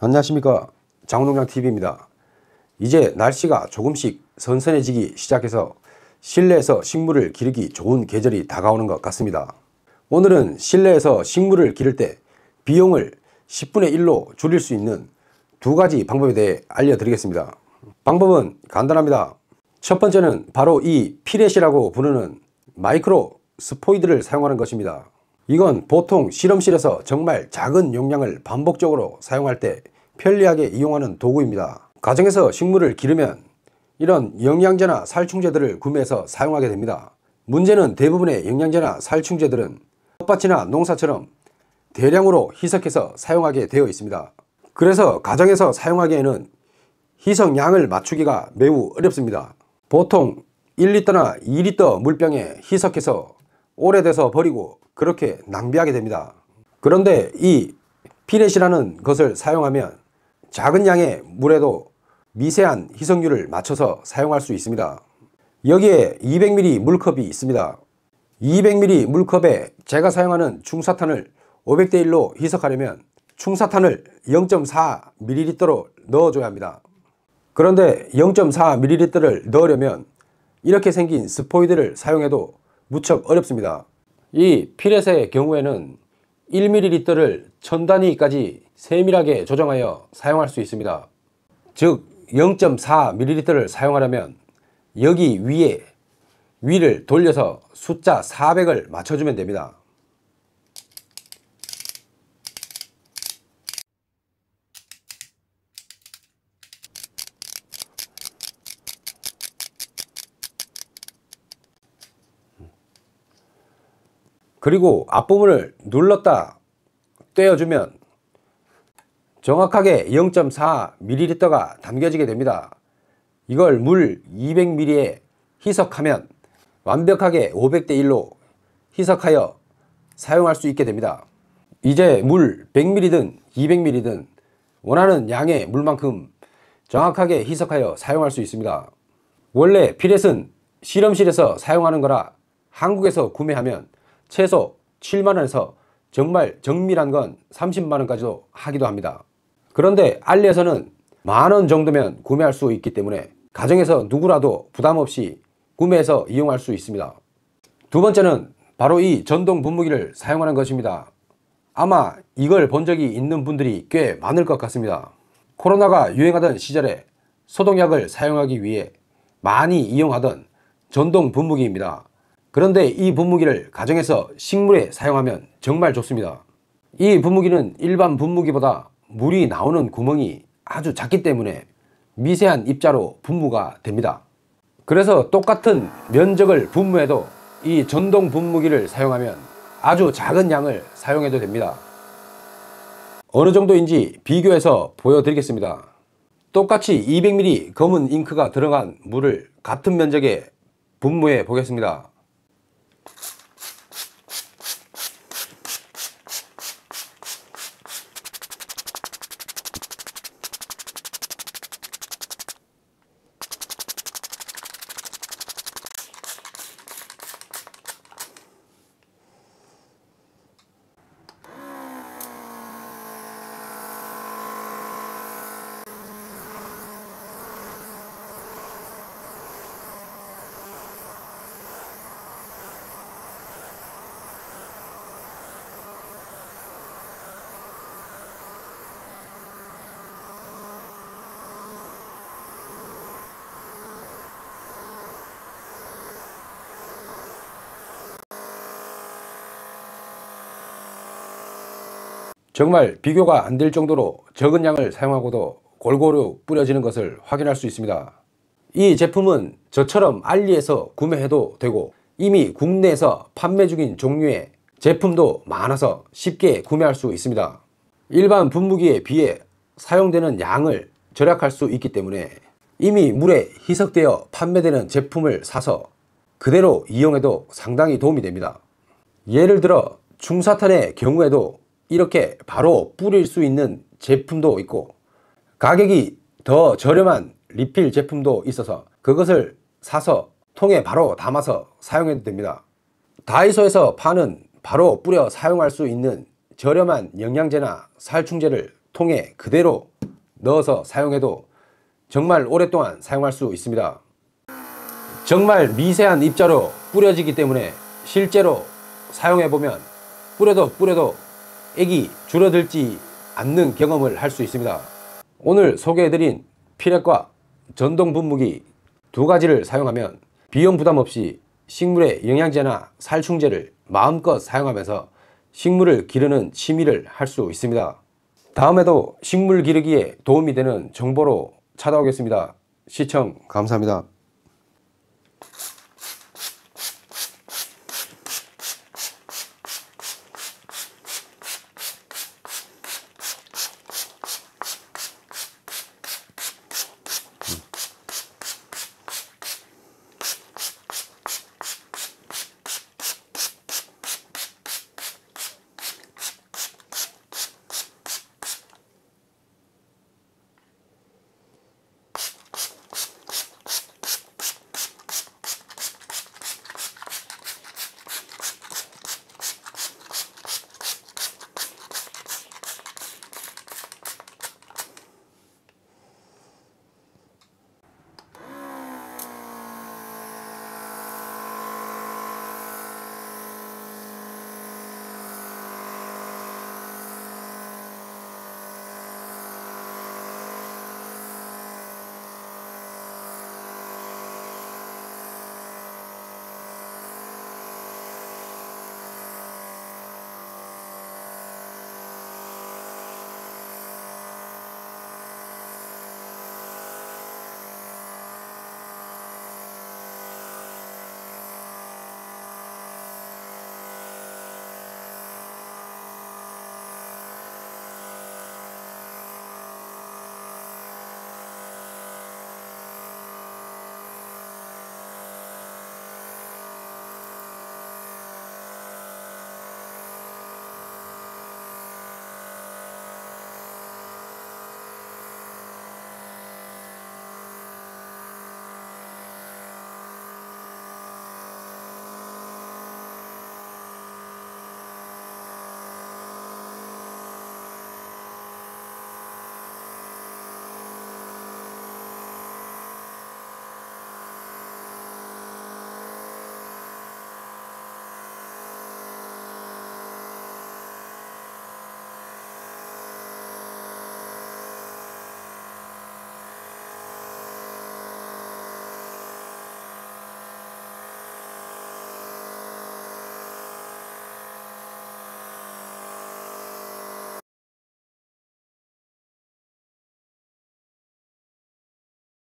안녕하십니까 장농장 t v 입니다 이제 날씨가 조금씩 선선해지기 시작해서 실내에서 식물을 기르기 좋은 계절이 다가오는 것 같습니다 오늘은 실내에서 식물을 기를 때 비용을 10분의 1로 줄일 수 있는 두 가지 방법에 대해 알려드리겠습니다 방법은 간단합니다 첫 번째는 바로 이 피렛이라고 부르는 마이크로 스포이드를 사용하는 것입니다 이건 보통 실험실에서 정말 작은 용량을 반복적으로 사용할 때 편리하게 이용하는 도구입니다. 가정에서 식물을 기르면 이런 영양제나 살충제들을 구매해서 사용하게 됩니다. 문제는 대부분의 영양제나 살충제들은 텃밭이나 농사처럼 대량으로 희석해서 사용하게 되어 있습니다. 그래서 가정에서 사용하기에는 희석량을 맞추기가 매우 어렵습니다. 보통 1리터나 2리터 물병에 희석해서 오래돼서 버리고 그렇게 낭비하게 됩니다. 그런데 이 피렛이라는 것을 사용하면 작은 양의 물에도 미세한 희석률을 맞춰서 사용할 수 있습니다. 여기에 200ml 물컵이 있습니다. 200ml 물컵에 제가 사용하는 중사탄을 500대1로 희석하려면 충사탄을 0.4ml로 넣어줘야 합니다. 그런데 0.4ml를 넣으려면 이렇게 생긴 스포이드를 사용해도 무척 어렵습니다. 이 피렛의 경우에는 1ml를 천 단위까지 세밀하게 조정하여 사용할 수 있습니다. 즉 0.4ml를 사용하려면 여기 위에 위를 돌려서 숫자 400을 맞춰주면 됩니다. 그리고 앞부분을 눌렀다 떼어주면 정확하게 0.4ml가 담겨지게 됩니다. 이걸 물 200ml에 희석하면 완벽하게 500대 1로 희석하여 사용할 수 있게 됩니다. 이제 물 100ml든 200ml든 원하는 양의 물만큼 정확하게 희석하여 사용할 수 있습니다. 원래 피렛은 실험실에서 사용하는 거라 한국에서 구매하면 최소 7만원에서 정말 정밀한 건 30만원까지도 하기도 합니다. 그런데 알리에서는 만원 정도면 구매할 수 있기 때문에 가정에서 누구라도 부담없이 구매해서 이용할 수 있습니다. 두 번째는 바로 이 전동 분무기를 사용하는 것입니다. 아마 이걸 본 적이 있는 분들이 꽤 많을 것 같습니다. 코로나가 유행하던 시절에 소독약을 사용하기 위해 많이 이용하던 전동 분무기입니다. 그런데 이 분무기를 가정에서 식물에 사용하면 정말 좋습니다. 이 분무기는 일반 분무기보다 물이 나오는 구멍이 아주 작기 때문에 미세한 입자로 분무가 됩니다. 그래서 똑같은 면적을 분무해도 이 전동 분무기를 사용하면 아주 작은 양을 사용해도 됩니다. 어느 정도인지 비교해서 보여드리겠습니다. 똑같이 200ml 검은 잉크가 들어간 물을 같은 면적에 분무해 보겠습니다. 정말 비교가 안 될 정도로 적은 양을 사용하고도 골고루 뿌려지는 것을 확인할 수 있습니다. 이 제품은 저처럼 알리에서 구매해도 되고 이미 국내에서 판매 중인 종류의 제품도 많아서 쉽게 구매할 수 있습니다. 일반 분무기에 비해 사용되는 양을 절약할 수 있기 때문에 이미 물에 희석되어 판매되는 제품을 사서 그대로 이용해도 상당히 도움이 됩니다. 예를 들어 중사탄의 경우에도 이렇게 바로 뿌릴 수 있는 제품도 있고 가격이 더 저렴한 리필 제품도 있어서 그것을 사서 통에 바로 담아서 사용해도 됩니다 다이소에서 파는 바로 뿌려 사용할 수 있는 저렴한 영양제나 살충제를 통에 그대로 넣어서 사용해도 정말 오랫동안 사용할 수 있습니다 정말 미세한 입자로 뿌려지기 때문에 실제로 사용해보면 뿌려도 뿌려도 액이 줄어들지 않는 경험을 할 수 있습니다 오늘 소개해드린 피렛과 전동 분무기 두 가지를 사용하면 비용 부담 없이 식물의 영양제나 살충제를 마음껏 사용하면서 식물을 기르는 취미를 할 수 있습니다 다음에도 식물 기르기에 도움이 되는 정보로 찾아오겠습니다 시청 감사합니다